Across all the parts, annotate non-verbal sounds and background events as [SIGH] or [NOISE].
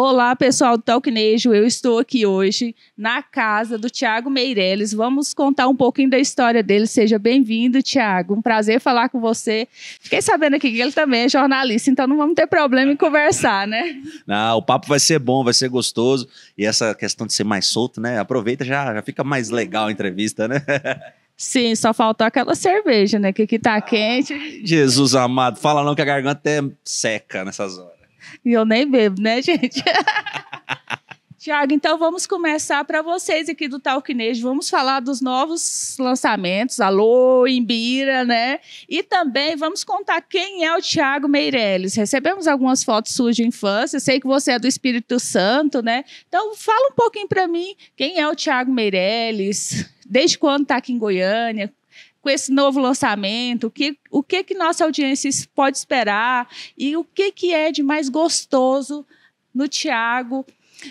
Olá, pessoal do Talquinejo. Eu estou aqui hoje na casa do Tiago Meirelles. Vamos contar um pouquinho da história dele. Seja bem-vindo, Tiago. Um prazer falar com você. Fiquei sabendo aqui que ele também é jornalista, então não vamos ter problema em conversar, né? Não, o papo vai ser bom, vai ser gostoso. E essa questão de ser mais solto, né? Aproveita, já, já fica mais legal a entrevista, né? Sim, só faltou aquela cerveja, né? Que aqui tá ah, quente. Jesus amado, fala não que a garganta é seca nessas horas. E eu nem bebo, né, gente? [LAUGHS] Tiago, então vamos começar para vocês aqui do Talquinejo. Vamos falar dos novos lançamentos, Alô, Imbira, né? E também vamos contar quem é o Tiago Meirelles. Recebemos algumas fotos suas de infância, sei que você é do Espírito Santo, né? Então fala um pouquinho para mim quem é o Tiago Meirelles, desde quando está aqui em Goiânia, com esse novo lançamento, o que, o que que nossa audiência pode esperar e o que que é de mais gostoso no Tiago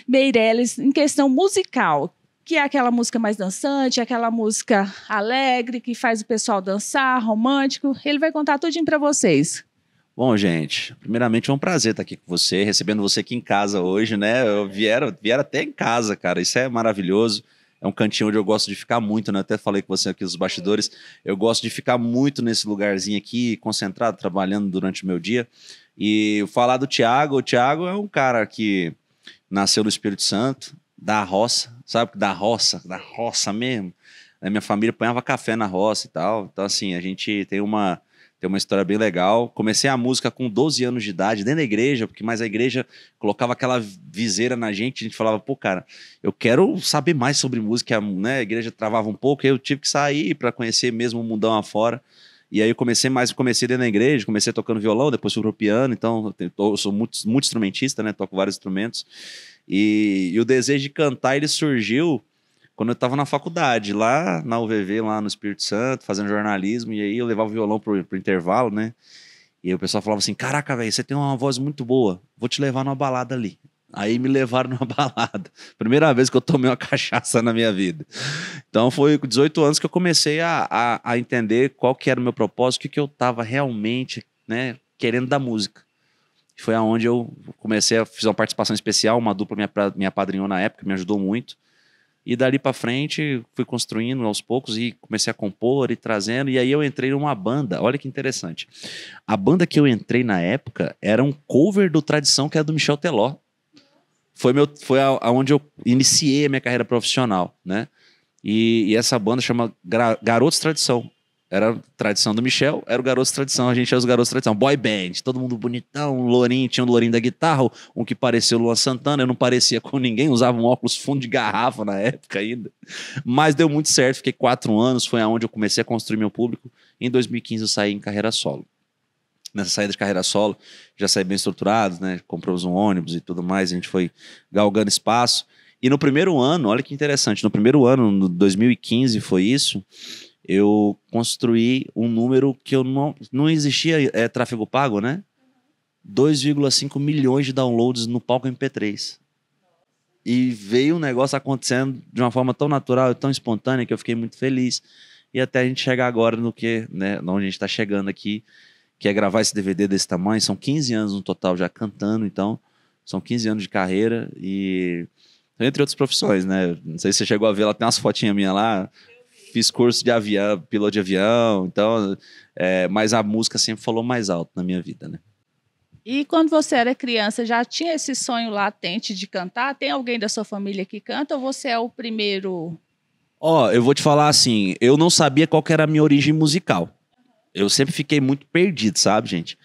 Meirelles em questão musical, que é aquela música mais dançante, aquela música alegre que faz o pessoal dançar, romântico. Ele vai contar tudinho para vocês. Bom, gente, primeiramente é um prazer estar aqui com você, recebendo você aqui em casa hoje, né? Vieram, vieram até em casa, cara. Isso é maravilhoso é um cantinho onde eu gosto de ficar muito, né? até falei com você aqui nos bastidores. Eu gosto de ficar muito nesse lugarzinho aqui, concentrado, trabalhando durante o meu dia. E falar do Tiago, o Tiago é um cara que nasceu no Espírito Santo, da roça, sabe? Da roça, da roça mesmo. A minha família apanhava café na roça e tal. Então, assim, a gente tem uma tem uma história bem legal. Comecei a música com 12 anos de idade, dentro da igreja, porque mais a igreja colocava aquela viseira na gente, a gente falava, pô, cara, eu quero saber mais sobre música, né? A igreja travava um pouco, aí eu tive que sair para conhecer mesmo o mundão afora. E aí eu comecei mais, comecei dentro da igreja, comecei tocando violão, depois fui pro piano, então eu sou muito, muito instrumentista, né? Toco vários instrumentos. E, e o desejo de cantar, ele surgiu quando eu estava na faculdade, lá na UVV, lá no Espírito Santo, fazendo jornalismo, e aí eu levava o violão pro, pro intervalo, né? E aí o pessoal falava assim: Caraca, velho, você tem uma voz muito boa, vou te levar numa balada ali. Aí me [LAUGHS] levaram numa balada. Primeira vez que eu tomei uma [LAUGHS] cachaça na minha vida. Então foi com 18 anos que eu comecei a, a, a entender qual que era o meu propósito, o que, que eu estava realmente né, querendo da música. Foi aonde eu comecei a fazer uma participação especial, uma dupla minha, minha padrinhou na época, me ajudou muito. E dali para frente fui construindo aos poucos e comecei a compor e trazendo. E aí eu entrei numa banda. Olha que interessante. A banda que eu entrei na época era um cover do Tradição, que era é do Michel Teló. Foi, meu, foi a, aonde eu iniciei a minha carreira profissional, né? E, e essa banda chama Gra Garotos Tradição. Era tradição do Michel, era o garoto tradição, a gente era os garotos tradição. Boy band, todo mundo bonitão, um lourinho, tinha um lourinho da guitarra, um que parecia o Luan Santana, eu não parecia com ninguém, usava um óculos fundo de garrafa na época ainda. Mas deu muito certo, fiquei quatro anos, foi aonde eu comecei a construir meu público. Em 2015 eu saí em carreira solo. Nessa saída de carreira solo, já saí bem estruturado, né? Compramos um ônibus e tudo mais, a gente foi galgando espaço. E no primeiro ano, olha que interessante, no primeiro ano, no 2015 foi isso eu construí um número que eu não, não existia é, tráfego pago, né? 2,5 milhões de downloads no palco MP3. E veio um negócio acontecendo de uma forma tão natural e tão espontânea que eu fiquei muito feliz. E até a gente chegar agora no que, né, onde a gente está chegando aqui, que é gravar esse DVD desse tamanho. São 15 anos no total já cantando, então são 15 anos de carreira e entre outras profissões, né? Não sei se você chegou a ver, lá tem umas fotinhas minhas lá, fiz curso de avião, piloto de avião, então, é, mas a música sempre falou mais alto na minha vida, né? E quando você era criança, já tinha esse sonho latente de cantar? Tem alguém da sua família que canta ou você é o primeiro? Ó, oh, eu vou te falar assim, eu não sabia qual era a minha origem musical. Eu sempre fiquei muito perdido, sabe, gente?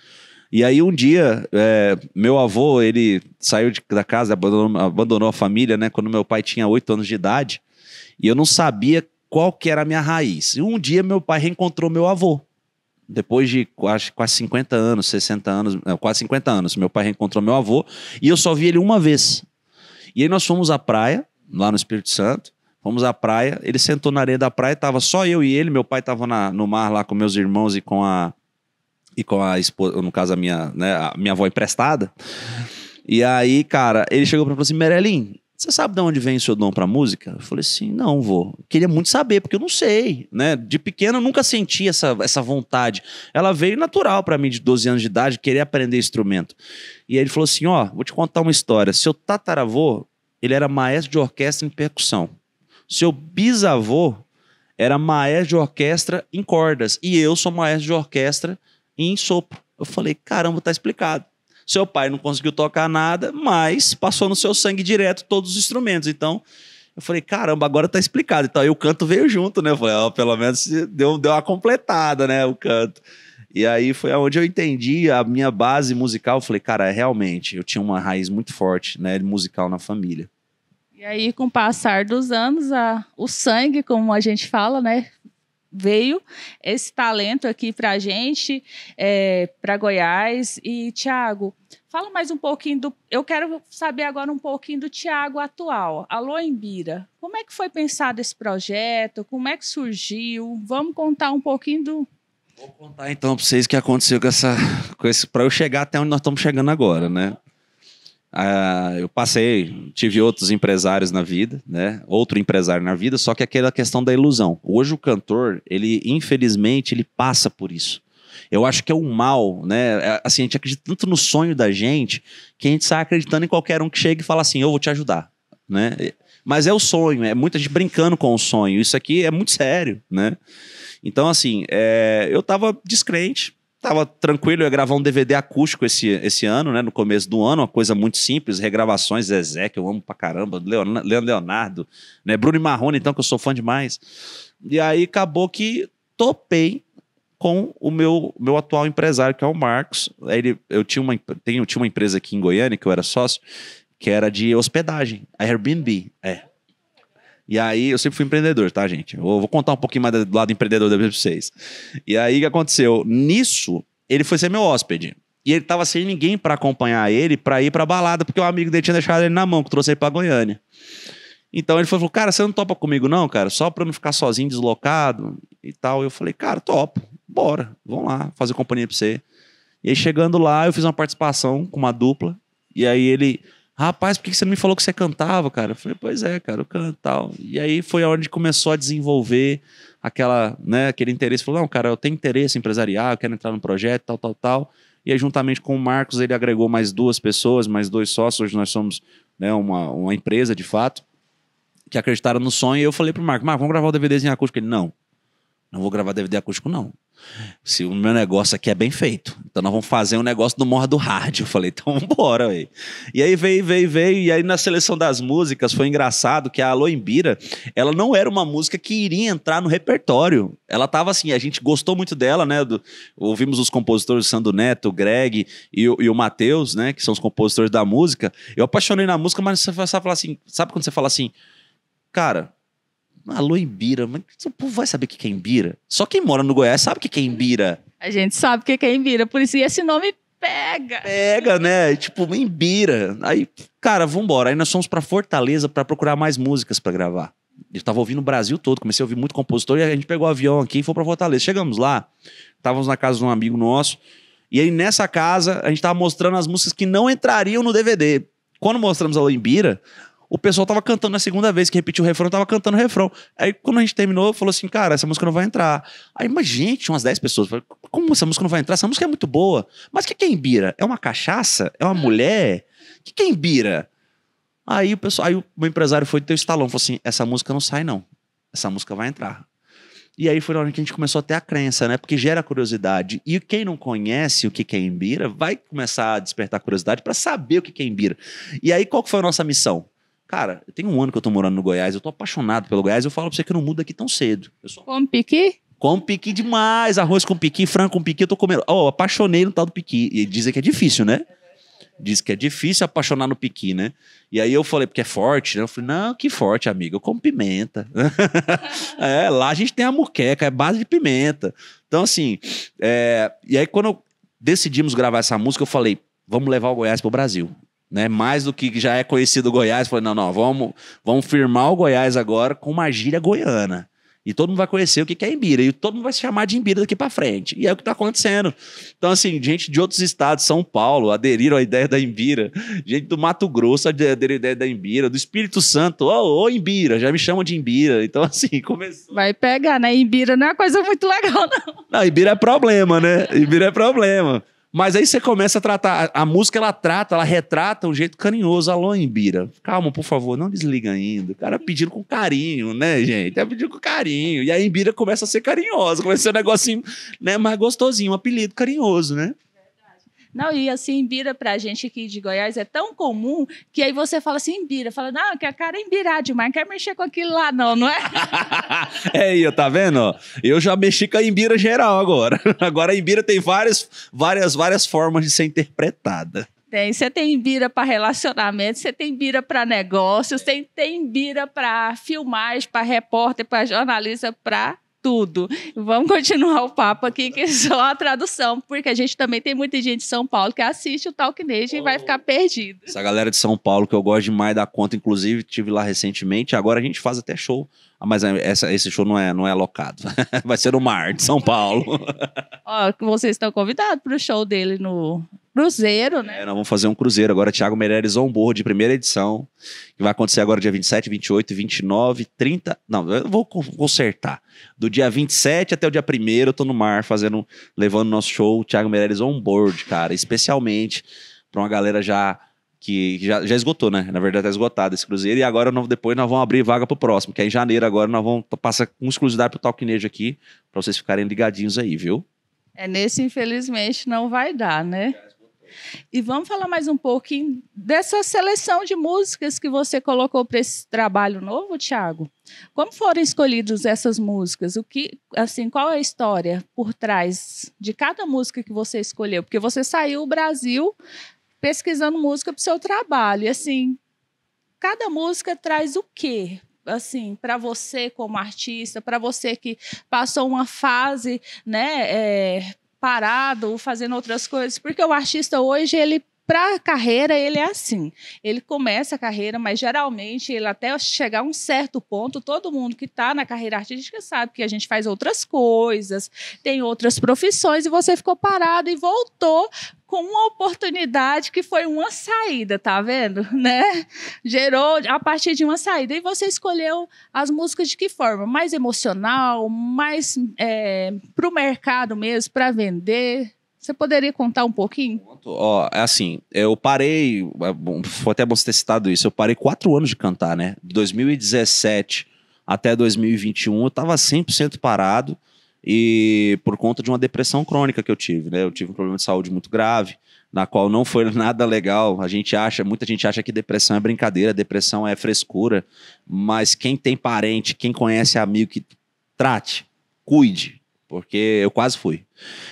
E aí um dia, é, meu avô, ele saiu de, da casa, abandonou, abandonou a família, né? Quando meu pai tinha oito anos de idade. E eu não sabia qual que era a minha raiz. E um dia meu pai reencontrou meu avô. Depois de quase, quase 50 anos, 60 anos, quase 50 anos, meu pai reencontrou meu avô e eu só vi ele uma vez. E aí nós fomos à praia, lá no Espírito Santo, fomos à praia, ele sentou na areia da praia, tava só eu e ele, meu pai tava na, no mar lá com meus irmãos e com a e com a esposa, no caso a minha, né, a minha avó emprestada. E aí, cara, ele chegou para e falou assim: "Merelim, você sabe de onde vem o seu dom para música? Eu falei assim: Não, vou. Queria muito saber, porque eu não sei. né? De pequeno eu nunca senti essa, essa vontade. Ela veio natural para mim, de 12 anos de idade, querer aprender instrumento. E aí ele falou assim: Ó, oh, vou te contar uma história. Seu tataravô, ele era maestro de orquestra em percussão. Seu bisavô era maestro de orquestra em cordas. E eu sou maestro de orquestra em sopro. Eu falei: Caramba, tá explicado. Seu pai não conseguiu tocar nada, mas passou no seu sangue direto todos os instrumentos. Então, eu falei, caramba, agora tá explicado. Então, aí o canto veio junto, né? Eu falei, oh, pelo menos deu, deu uma completada, né? O canto. E aí foi onde eu entendi a minha base musical. Eu falei, cara, realmente, eu tinha uma raiz muito forte, né? Musical na família. E aí, com o passar dos anos, a, o sangue, como a gente fala, né? veio esse talento aqui para a gente, é, para Goiás. E, Tiago, fala mais um pouquinho do. Eu quero saber agora um pouquinho do Tiago atual. Alô, Embira. Como é que foi pensado esse projeto? Como é que surgiu? Vamos contar um pouquinho do. Vou contar então para vocês o que aconteceu com essa. Com para eu chegar até onde nós estamos chegando agora, né? Ah, eu passei, tive outros empresários na vida, né? Outro empresário na vida, só que aquela questão da ilusão. Hoje o cantor, ele infelizmente, ele passa por isso. Eu acho que é o mal, né? É, assim, a gente acredita tanto no sonho da gente que a gente sai acreditando em qualquer um que chega e fala assim: eu vou te ajudar, né? Mas é o sonho, é muita gente brincando com o sonho. Isso aqui é muito sério, né? Então, assim, é... eu tava descrente, Tava tranquilo, eu ia gravar um DVD acústico esse, esse ano, né? No começo do ano, uma coisa muito simples, regravações, Zezé, que eu amo pra caramba, Leonardo, Leonardo né? Bruno Marrone, então, que eu sou fã demais. E aí acabou que topei com o meu, meu atual empresário, que é o Marcos. Ele, eu, tinha uma, tenho, tinha uma empresa aqui em Goiânia, que eu era sócio, que era de hospedagem, a Airbnb. É, e aí, eu sempre fui empreendedor, tá, gente? Eu vou contar um pouquinho mais do lado empreendedor da pra vocês. E aí, o que aconteceu? Nisso, ele foi ser meu hóspede. E ele tava sem ninguém para acompanhar ele para ir pra balada, porque o amigo dele tinha deixado ele na mão, que trouxe ele pra Goiânia. Então ele falou, cara, você não topa comigo não, cara? Só pra eu não ficar sozinho, deslocado e tal. Eu falei, cara, topo, bora, vamos lá, fazer companhia pra você. E aí chegando lá, eu fiz uma participação com uma dupla. E aí ele Rapaz, por que você não me falou que você cantava, cara? Eu falei, pois é, cara, eu canto e tal. E aí foi a onde começou a desenvolver aquela, né, aquele interesse. Falou, não, cara, eu tenho interesse empresarial, eu quero entrar no projeto, tal, tal, tal. E aí, juntamente com o Marcos, ele agregou mais duas pessoas, mais dois sócios. Hoje nós somos né, uma, uma empresa, de fato, que acreditaram no sonho. E eu falei pro Marcos, Marcos, vamos gravar o DVDzinho acústico? Ele, não, não vou gravar DVD acústico, não. Se o meu negócio aqui é bem feito, então nós vamos fazer um negócio do morro do rádio. Eu falei, então [LAUGHS] bora aí. E aí veio, veio, veio. E aí na seleção das músicas foi engraçado que a Aloimbira, ela não era uma música que iria entrar no repertório. Ela tava assim, a gente gostou muito dela, né? Do, ouvimos os compositores Sandro Neto, Greg e, o, e o Matheus, né? Que são os compositores da música. Eu apaixonei na música, mas você falar assim, sabe quando você fala assim, cara Alô, Imbira. Mas o povo vai saber o que é Imbira? Só quem mora no Goiás sabe o que é Imbira. A gente sabe o que é Imbira, por isso esse nome pega. Pega, né? Tipo, Imbira. Aí, cara, vambora. Aí nós fomos para Fortaleza para procurar mais músicas para gravar. Eu tava ouvindo o Brasil todo, comecei a ouvir muito compositor e a gente pegou o avião aqui e foi para Fortaleza. Chegamos lá, estávamos na casa de um amigo nosso. E aí, nessa casa, a gente tava mostrando as músicas que não entrariam no DVD. Quando mostramos a Loimbira, o pessoal tava cantando na segunda vez, que repetiu o refrão, tava cantando o refrão. Aí quando a gente terminou, falou assim, cara, essa música não vai entrar. Aí, mas gente, umas 10 pessoas, como essa música não vai entrar? Essa música é muito boa. Mas o que, que é Imbira? É uma cachaça? É uma mulher? O que, que é Imbira? Aí o pessoal, aí o meu empresário foi ter o estalão, falou assim, essa música não sai não. Essa música vai entrar. E aí foi na hora que a gente começou a ter a crença, né? Porque gera curiosidade. E quem não conhece o que é Embira vai começar a despertar curiosidade para saber o que é Embira. E aí qual que foi a nossa missão? Cara, tem um ano que eu tô morando no Goiás, eu tô apaixonado pelo Goiás, eu falo pra você que eu não mudo aqui tão cedo. Eu sou... piqui? Como piqui demais, arroz com piqui, frango com piqui, eu tô comendo. Oh, apaixonei no tal do piqui. E dizem que é difícil, né? Diz que é difícil apaixonar no piqui, né? E aí eu falei, porque é forte, né? Eu falei, não, que forte, amigo, eu como pimenta. [LAUGHS] é, lá a gente tem a muqueca, é base de pimenta. Então, assim, é... e aí quando decidimos gravar essa música, eu falei, vamos levar o Goiás pro Brasil né? Mais do que já é conhecido Goiás, falou: não, não, vamos, vamos firmar o Goiás agora com uma gíria goiana. E todo mundo vai conhecer o que é Embira. E todo mundo vai se chamar de Embira daqui para frente. E é o que está acontecendo. Então, assim, gente de outros estados, São Paulo, aderiram à ideia da Embira. Gente do Mato Grosso aderiram à ideia da Embira. Do Espírito Santo, ô, oh, oh, Embira, já me chamam de Embira. Então, assim, [LAUGHS] começou. Vai pegar, né? Embira não é uma coisa muito legal, não. Não, Embira é problema, né? Embira é problema. Mas aí você começa a tratar. A, a música ela trata, ela retrata um jeito carinhoso. Alô, Embira. Calma, por favor, não desliga ainda. O cara pedindo com carinho, né, gente? É pedindo com carinho. E a Embira começa a ser carinhosa, começa a ser um negocinho, né? Mais gostosinho, um apelido carinhoso, né? Não, e assim, imbira pra gente aqui de Goiás é tão comum que aí você fala assim, imbira. Fala, não, que a cara é imbirar demais, não quer mexer com aquilo lá não, não é? [LAUGHS] é aí, tá vendo? Eu já mexi com a imbira geral agora. [LAUGHS] Agora a imbira tem várias, várias, várias formas de ser interpretada. Tem, você tem bira para relacionamento, você tem bira para negócios, tem, tem bira para filmagem, para repórter, para jornalista, para tudo. Vamos continuar o papo aqui, que é só a tradução, porque a gente também tem muita gente de São Paulo que assiste o Talk Nation oh. e vai ficar perdido. Essa galera de São Paulo que eu gosto demais da conta, inclusive tive lá recentemente, agora a gente faz até show. Ah, mas eh, essa, esse show não é, não é alocado. [LAUGHS] Vai ser no mar de São Paulo. [LAUGHS] Ó, vocês estão convidados para o show dele no, Cruzeiro, né? É, nós vamos fazer um cruzeiro agora, Thiago Meireles on board, de primeira edição, que vai acontecer agora dia 27, 28, 29, 30, não, eu vou consertar. Do dia 27 até o dia 1 eu tô no mar fazendo, levando nosso show Thiago Meireles on board, cara, especialmente para uma galera já que já, já, esgotou, né? Na verdade, tá esgotado esse cruzeiro. E agora, nós, depois, nós vamos abrir vaga pro próximo, que é em janeiro. Agora, nós vamos passar com exclusividade pro Talquinejo aqui, para vocês ficarem ligadinhos aí, viu? É, nesse, infelizmente, não vai dar, né? E vamos falar mais um pouquinho dessa seleção de músicas que você colocou para esse trabalho novo, Tiago. Como foram escolhidas essas músicas? O que, assim, qual é a história por trás de cada música que você escolheu? Porque você saiu do Brasil pesquisando música para o seu trabalho. E, assim, cada música traz o quê assim, para você como artista, para você que passou uma fase, né, é, parado ou fazendo outras coisas, porque o artista hoje ele para a carreira ele é assim. Ele começa a carreira, mas geralmente ele até chegar a um certo ponto, todo mundo que está na carreira artística sabe que a gente faz outras coisas, tem outras profissões e você ficou parado e voltou com uma oportunidade que foi uma saída, tá vendo? [LAUGHS] Né? Gerou a partir de uma saída. E você escolheu as músicas de que forma? Mais emocional, mais é, eh, para o mercado mesmo, para vender? Você poderia contar um pouquinho? Ó, é assim, eu parei, é foi até bom você ter citado isso, eu parei quatro anos de cantar, né? De 2017 até 2021, eu tava 100% parado e por conta de uma depressão crônica que eu tive, né? Eu tive um problema de saúde muito grave, na qual não foi [LAUGHS] nada legal. A gente acha, muita gente acha que depressão é brincadeira, depressão é frescura, mas quem tem parente, quem conhece amigo que trate, cuide, porque eu quase fui.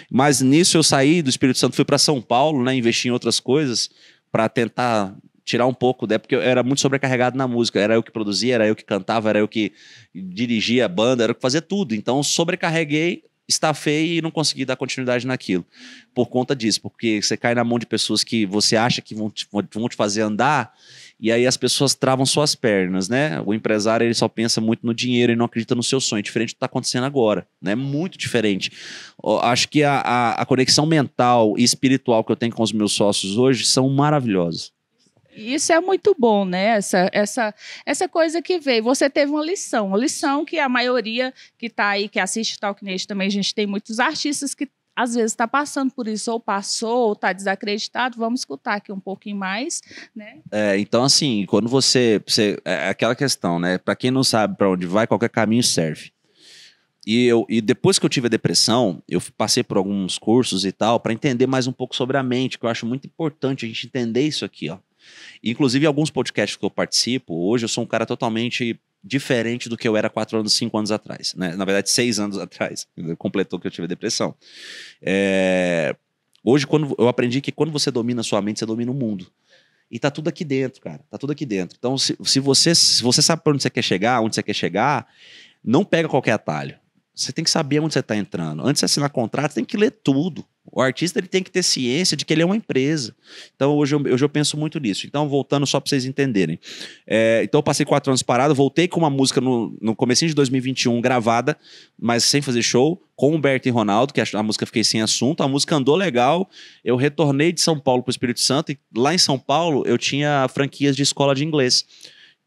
Mas nisso eu saí do Espírito Santo, fui para São Paulo, né, investi em outras coisas para tentar tirar um pouco, né, porque eu era muito sobrecarregado na música, era eu que produzia, era eu que cantava, era eu que dirigia a banda, era eu que fazia tudo. Então sobrecarreguei, estafei e não consegui dar continuidade naquilo. Por conta disso, porque você cai na mão de pessoas que você acha que vão te, vão te fazer andar e aí as pessoas travam suas pernas, né? O empresário ele só pensa muito no dinheiro e não acredita no seu sonho, diferente do que está acontecendo agora, né? Muito diferente. acho que a, a, a, conexão mental e espiritual que eu tenho com os meus sócios hoje são maravilhosas. Isso é muito bom, né? Essa, essa, essa coisa que veio. Você teve uma lição, uma lição que a maioria que está aí, que assiste Talk Nation também, a gente tem muitos artistas que às vezes está passando por isso, ou passou, ou está desacreditado, vamos escutar aqui um pouquinho mais, né? É, então, assim, quando você. você é, é aquela questão, né? Para quem não sabe para onde vai, qualquer caminho serve. E, eu, e depois que eu tive a depressão, eu passei por alguns cursos e tal, para entender mais um pouco sobre a mente, que eu acho muito importante a gente entender isso aqui, ó. Inclusive, alguns podcasts que eu participo, hoje eu sou um cara totalmente diferente do que eu era quatro anos, cinco anos atrás. Né? Na verdade, seis anos atrás. Completou que eu tive depressão. É... Hoje, quando eu aprendi que quando você domina a sua mente, você domina o mundo. E tá tudo aqui dentro, cara. Tá tudo aqui dentro. Então, se, se você, se você sabe para onde você quer chegar, onde você quer chegar, não pega qualquer atalho. Você tem que saber onde você está entrando. Antes de assinar contrato, você tem que ler tudo. O artista ele tem que ter ciência de que ele é uma empresa. Então, hoje eu, hoje eu penso muito nisso. Então, voltando só para vocês entenderem. É, então, eu passei quatro anos parado, voltei com uma música no, no comecinho de 2021 gravada, mas sem fazer show, com Humberto e Ronaldo, que a, a música Fiquei Sem Assunto. A música andou legal. Eu retornei de São Paulo para o Espírito Santo e lá em São Paulo eu tinha franquias de escola de inglês.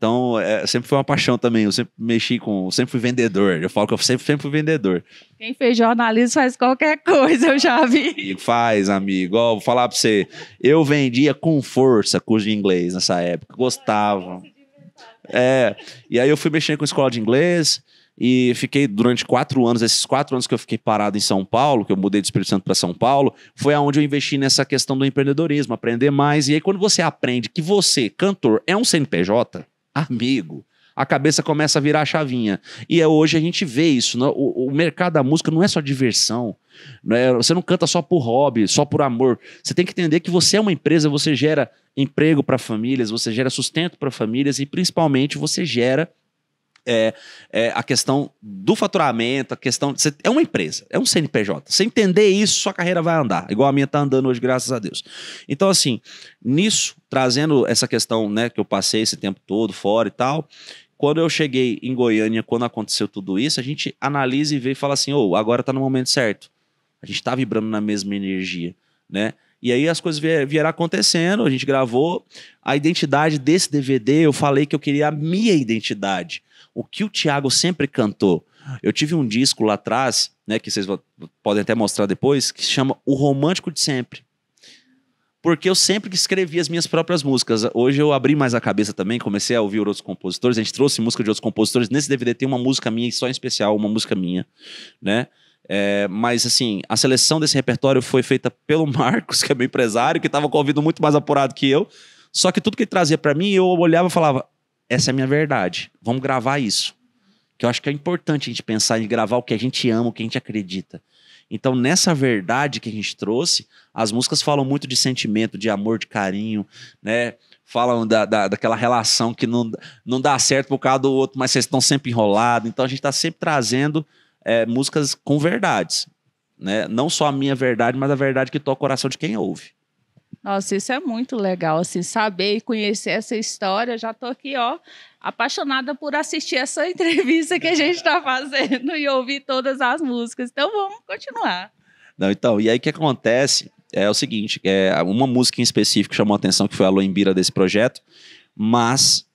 Então, é, sempre foi uma paixão também. Eu sempre mexi com. sempre fui vendedor. Eu falo que eu sempre, sempre fui vendedor. Quem fez jornalismo faz qualquer coisa, eu já vi. E faz, amigo. Ó, vou falar pra você. Eu vendia com força curso de inglês nessa época. Gostava. É. E aí eu fui mexendo com escola de inglês. E fiquei durante quatro anos, esses quatro anos que eu fiquei parado em São Paulo, que eu mudei do Espírito Santo para São Paulo, foi aonde eu investi nessa questão do empreendedorismo, aprender mais. E aí, quando você aprende que você, cantor, é um CNPJ, Amigo, a cabeça começa a virar a chavinha. E é, hoje a gente vê isso. Né? o, o, mercado da música não é só diversão. Né? você não canta só por hobby, só por amor. Você tem que entender que você é uma empresa, você gera emprego para famílias, você gera sustento para famílias e principalmente você gera é, é, a questão do faturamento, a questão. Você, é uma empresa, é um CNPJ. Você entender isso, sua carreira vai andar, igual a minha está andando hoje, graças a Deus. Então, assim, nisso, trazendo essa questão né, que eu passei esse tempo todo fora e tal. Quando eu cheguei em Goiânia, quando aconteceu tudo isso, a gente analisa e vê e fala assim: ô, oh, agora está no momento certo. A gente está vibrando na mesma energia, né? E aí as coisas vieram acontecendo, a gente gravou. A identidade desse DVD, eu falei que eu queria a minha identidade. O que o Thiago sempre cantou. Eu tive um disco lá atrás, né, que vocês podem até mostrar depois, que se chama O Romântico de Sempre. Porque eu sempre escrevi as minhas próprias músicas. Hoje eu abri mais a cabeça também, comecei a ouvir outros compositores. A gente trouxe música de outros compositores. Nesse DVD tem uma música minha só em especial, uma música minha, né? É, mas, assim, a seleção desse repertório foi feita pelo [LAUGHS] Marcos, que é meu empresário, que estava com o ouvido muito mais apurado que eu. Só que tudo que ele trazia para mim, eu olhava e falava: essa é a minha verdade, vamos gravar isso. Que eu acho que é importante a gente pensar em gravar o que a gente ama, o que a gente acredita. Então, nessa verdade que a gente trouxe, as músicas falam muito de sentimento, de amor, de carinho, né? Falam da, da daquela relação que não, não dá certo por causa do outro, mas vocês estão sempre enrolados. Então, a gente está sempre trazendo é, músicas com verdades. Né? Não só a minha verdade, mas a verdade que toca o coração de quem ouve. Nossa, isso é muito legal, assim, saber e conhecer essa história. Já estou aqui, ó, apaixonada por assistir essa [LAUGHS] entrevista que a gente está fazendo e ouvir todas as músicas. Então, vamos continuar. Não, então, e aí o que acontece é o seguinte, é, uma música em específico chamou a atenção, que foi a Loimbira desse projeto, mas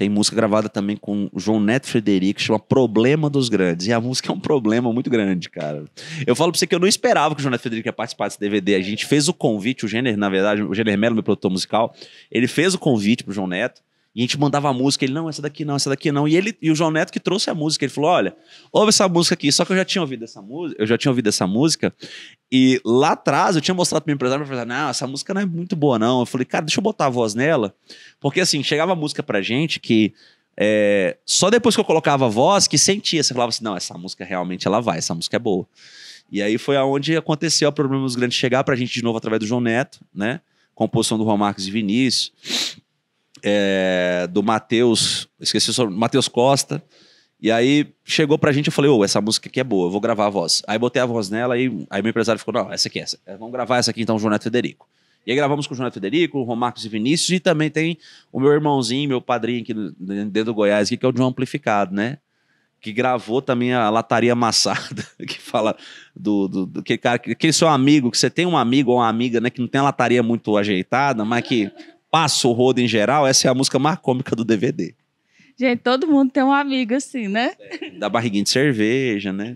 tem música gravada também com o João Neto Frederico, que chama Problema dos Grandes. E a música é um problema muito grande, cara. Eu falo pra você que eu não esperava que o João Neto Frederico ia participar desse DVD. A gente fez o convite, o Gêner, na verdade, o Gêner Melo, meu produtor musical, ele fez o convite pro João Neto. E a gente mandava a música, ele, não, essa daqui não, essa daqui não. E ele e o João Neto que trouxe a música, ele falou: olha, ouve essa música aqui. Só que eu já tinha ouvido essa música, eu já tinha ouvido essa música. E lá atrás eu tinha mostrado pro meu empresário, meu não, essa música não é muito boa, não. Eu falei, cara, deixa eu botar a voz nela. Porque assim, chegava a música pra gente que é, só depois que eu colocava a voz que sentia. Você falava assim: não, essa música realmente ela vai, essa música é boa. E aí foi aonde aconteceu o Problema dos Grandes chegar pra gente de novo através do João Neto, né? Composição do Juan Marcos e Vinícius é, do Matheus, esqueci o nome, Matheus Costa. E aí chegou pra gente, eu falei, ô, oh, essa música aqui é boa, eu vou gravar a voz. Aí botei a voz nela e aí meu empresário ficou, não, essa aqui é essa. É, vamos gravar essa aqui então, o Jonathan Federico. E aí gravamos com o Jonathan Federico, o Romarcos e Vinícius, e também tem o meu irmãozinho, meu padrinho aqui dentro do Goiás, aqui, que é o João Amplificado, né? Que gravou também a Lataria Amassada, [LAUGHS] que fala do, do, do que, cara, aquele seu amigo, que você tem um amigo ou uma amiga, né, que não tem a lataria muito ajeitada, mas que passa o rodo em geral, essa é a música mais cômica do DVD. Gente, todo mundo tem um amigo assim, né? É, da barriguinha de cerveja, né?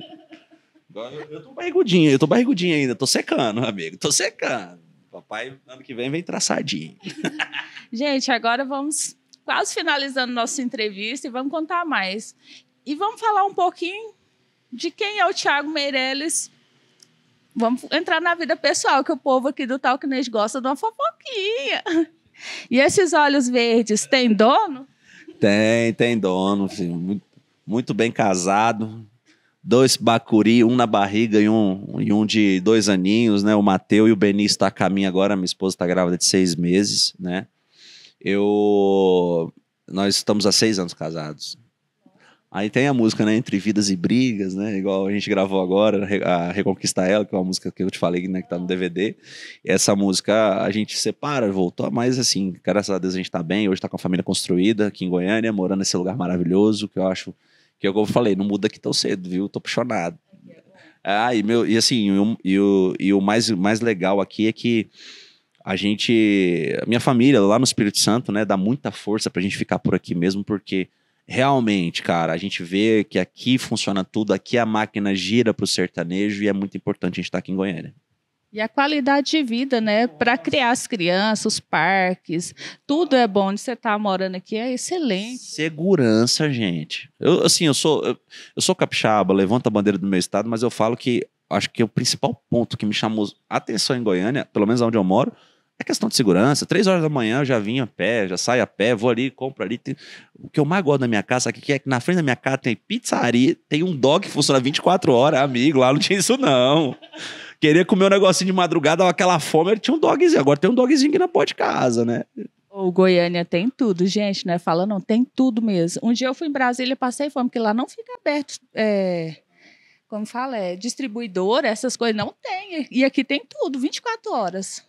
Eu, eu tô barrigudinho, eu tô barrigudinho ainda, tô secando, amigo, tô secando. Papai, ano que vem, vem traçadinho. [LAUGHS] Gente, agora vamos quase finalizando nossa entrevista e vamos contar mais. E vamos falar um pouquinho de quem é o Thiago Meirelles. Vamos entrar na vida pessoal, que o povo aqui do Talkinês gosta de uma fofoquinha. E esses olhos verdes têm dono? Tem, tem dono. Filho. Muito bem casado. Dois bacuri, um na barriga e um, e um de dois aninhos, né? O Mateu e o Beni está a caminho agora. Minha esposa está grávida de seis meses, né? Eu... Nós estamos há seis anos casados. Aí tem a música, né, Entre Vidas e Brigas, né, igual a gente gravou agora, a Reconquistar Ela, que é uma música que eu te falei, né, que tá no DVD. Essa música a gente separa, voltou, mas assim, graças a Deus a gente tá bem, hoje tá com a família construída aqui em Goiânia, morando nesse lugar maravilhoso, que eu acho, que é eu falei, não muda aqui tão cedo, viu, tô apaixonado. Ah, e, meu, e assim, e o, e o mais, mais legal aqui é que a gente, a minha família lá no Espírito Santo, né, dá muita força pra gente ficar por aqui mesmo, porque realmente, cara, a gente vê que aqui funciona tudo, aqui a máquina gira para o sertanejo e é muito importante a gente estar tá aqui em Goiânia. E a qualidade de vida, né? Para criar as crianças, os parques, tudo é bom. Onde você está morando aqui é excelente. Segurança, gente. Eu, assim, eu sou, eu, eu sou capixaba, levanto a bandeira do meu estado, mas eu falo que acho que o principal ponto que me chamou atenção em Goiânia, pelo menos onde eu moro, é questão de segurança. Três horas da manhã eu já vim a pé, já saio a pé, vou ali, compro ali. Tem... O que eu mais gosto da minha casa aqui é que na frente da minha casa tem pizzaria, tem um dog que funciona 24 horas, amigo. Lá não tinha isso, não. Queria comer um negocinho de madrugada, aquela fome, ele tinha um dogzinho. Agora tem um dogzinho aqui na porta de casa, né? O Goiânia tem tudo, gente, né? Fala, não, tem tudo mesmo. Um dia eu fui em Brasília, passei fome, porque lá não fica aberto. É como fala, é distribuidor, essas coisas não tem. E aqui tem tudo, 24 horas.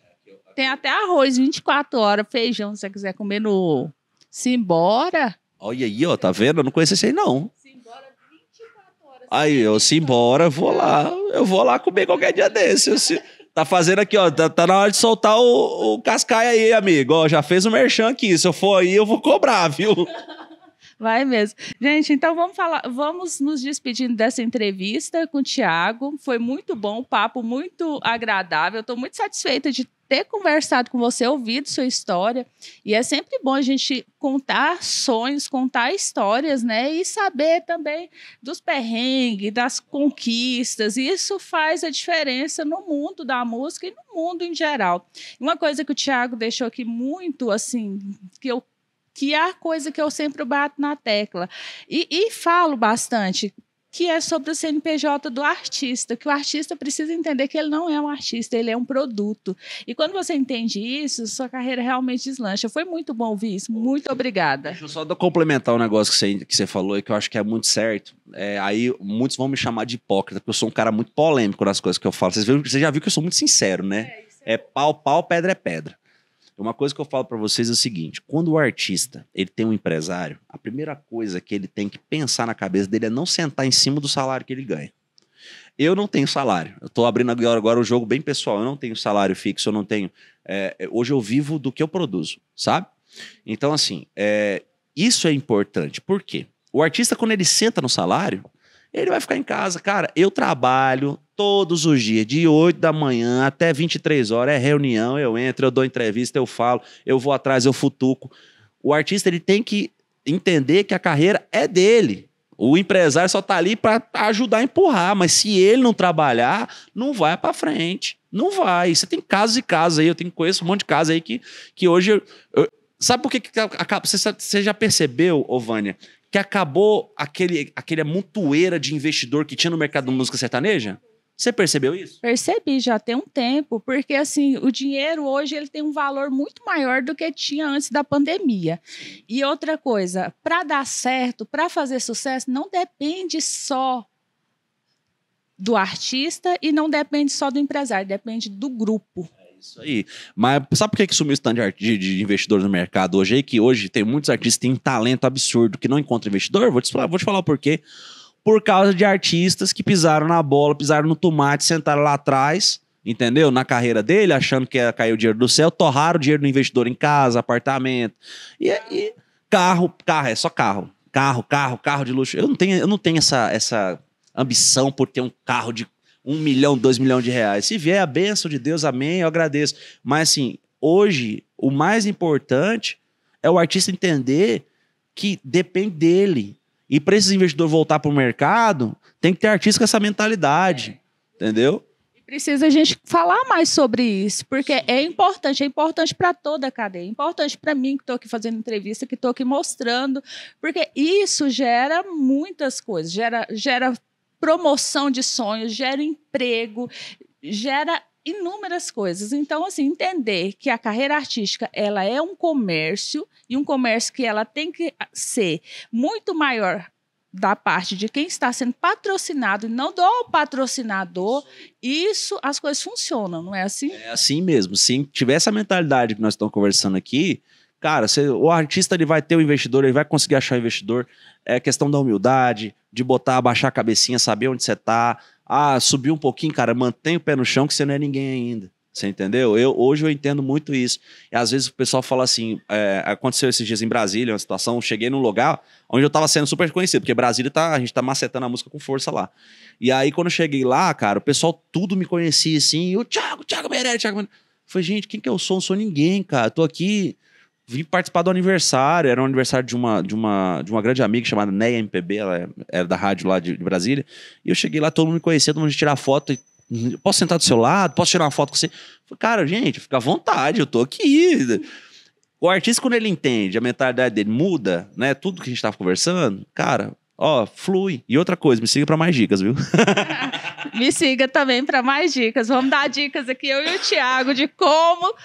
Tem até arroz 24 horas, feijão, se você quiser comer no Simbora. Olha aí, ó, tá vendo? Eu não conheço esse aí, não. Simbora 24 horas. Aí, eu simbora, vou lá. Eu vou lá comer qualquer dia desse. se... Tá fazendo aqui, ó. Tá, tá, na hora de soltar o, o cascaia aí, amigo. Ó, já fez o merchan aqui. Se eu for aí, eu vou cobrar, viu? Vai mesmo. Gente, então vamos falar, vamos nos despedindo dessa entrevista com o Tiago. Foi muito bom, um papo muito agradável. Estou muito satisfeita de ter conversado com você, ouvido sua história. E é sempre bom a gente contar sonhos, contar histórias, né? E saber também dos perrengues, das conquistas. Isso faz a diferença no mundo da música e no mundo em geral. Uma coisa que o Thiago deixou aqui muito, assim, que eu que é a coisa que eu sempre bato na tecla. E, e falo bastante que é sobre o CNPJ do artista, que o artista precisa entender que ele não é um artista, ele é um produto. E quando você entende isso, sua carreira realmente deslancha. Foi muito bom ouvir isso, muito obrigada. Deixa eu só complementar um negócio que você, que você falou e que eu acho que é muito certo. É, aí muitos vão me chamar de hipócrita, porque eu sou um cara muito polêmico nas coisas que eu falo. você já viu que eu sou muito sincero, né? É, é, é pau, pau, pedra é pedra. Uma coisa que eu falo para vocês é o seguinte: quando o artista ele tem um empresário, a primeira coisa que ele tem que pensar na cabeça dele é não sentar em cima do salário que ele ganha. Eu não tenho salário. Eu estou abrindo agora o um jogo bem pessoal. Eu não tenho salário fixo, eu não tenho. É, hoje eu vivo do que eu produzo, sabe? Então, assim, é, isso é importante. Por quê? O artista, quando ele senta no salário, ele vai ficar em casa. Cara, eu trabalho todos os dias, de 8 da manhã até 23 horas, é reunião, eu entro, eu dou entrevista, eu falo, eu vou atrás, eu futuco. O artista ele tem que entender que a carreira é dele. O empresário só tá ali para ajudar a empurrar, mas se ele não trabalhar, não vai para frente. Não vai. Você tem casos e casos aí, eu tenho conheço um monte de casos aí que, que hoje eu, eu, sabe por que, que acaba, você, você já percebeu, Ovânia, que acabou aquele aquele mutueira de investidor que tinha no mercado da música sertaneja? Você percebeu isso? Percebi, já tem um tempo, porque assim, o dinheiro hoje ele tem um valor muito maior do que tinha antes da pandemia. E outra coisa, para dar certo, para fazer sucesso, não depende só do artista e não depende só do empresário, depende do grupo. É isso aí. Mas sabe por que, que sumiu o stand de, de investidor no mercado hoje aí? Que hoje tem muitos artistas que têm um talento absurdo que não encontram investidor? Vou te falar, vou te falar o porquê por causa de artistas que pisaram na bola, pisaram no tomate, sentaram lá atrás, entendeu? Na carreira dele, achando que ia cair o dinheiro do céu, torraram o dinheiro do investidor em casa, apartamento. E, e carro, carro, é só carro. Carro, carro, carro de luxo. Eu não tenho, eu não tenho essa, essa ambição por ter um carro de um milhão, dois milhões de reais. Se vier a bênção de Deus, amém, eu agradeço. Mas assim, hoje, o mais importante é o artista entender que depende dele e para esses investidores voltar para o mercado, tem que ter artista com essa mentalidade, é. entendeu? E precisa a gente falar mais sobre isso, porque Sim. é importante, é importante para toda a cadeia, é importante para mim que estou aqui fazendo entrevista, que estou aqui mostrando, porque isso gera muitas coisas, gera, gera promoção de sonhos, gera emprego, gera inúmeras coisas. Então, assim, entender que a carreira artística ela é um comércio e um comércio que ela tem que ah, ser muito maior da parte de quem está sendo patrocinado e não do patrocinador, isso as coisas funcionam, não é assim? É assim mesmo. Se tiver essa mentalidade que nós estamos conversando aqui, Cara, você, o artista ele vai ter o um investidor, ele vai conseguir achar o um investidor. É questão da humildade, de botar, abaixar a cabecinha, saber onde você tá. Ah, subir um pouquinho, cara, mantém o pé no chão que você não é ninguém ainda. Você entendeu? Eu, hoje eu entendo muito isso. E às vezes o pessoal fala assim: é, aconteceu esses dias em Brasília, uma situação, cheguei num lugar onde eu tava sendo super conhecido, porque Brasília tá, a gente tá macetando a música com força lá. E aí quando eu cheguei lá, cara, o pessoal tudo me conhecia assim, o Thiago, Thiago Meirelli, Thiago Meirelli. Falei, gente, quem que é eu sou? Não sou ninguém, cara. Tô aqui vim participar do aniversário, era um aniversário de uma, de uma, de uma grande amiga chamada Neia MPB, ela é, era da rádio lá de, de Brasília, e eu cheguei lá, todo mundo me conhecia, todo mundo tirar foto, e, posso sentar do seu lado, posso tirar uma foto com você? Falei, cara, gente, fica à vontade, eu tô aqui. O artista, quando ele entende, a mentalidade dele muda, né, tudo que a gente tava conversando, cara... Ó, flui. E outra coisa, me siga para mais dicas, viu? [LAUGHS] me siga também para mais dicas. Vamos dar dicas aqui, eu e o Thiago, de como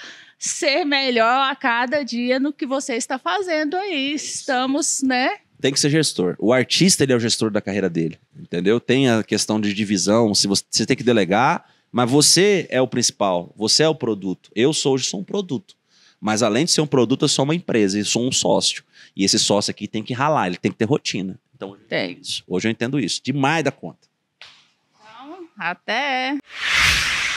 ser melhor a cada dia no que você está fazendo aí. É Estamos, né? Tem que ser gestor. O artista, ele é o gestor da carreira dele, entendeu? Tem a questão de divisão, se você, você tem que delegar, mas você é o principal, você é o produto. Eu sou hoje sou um produto. Mas além de ser um produto, eu sou uma empresa eu sou um sócio. E esse sócio aqui tem que ralar, ele tem que ter rotina. Então, hoje, tem. Eu isso. hoje eu entendo isso. Demais da conta. Então, até.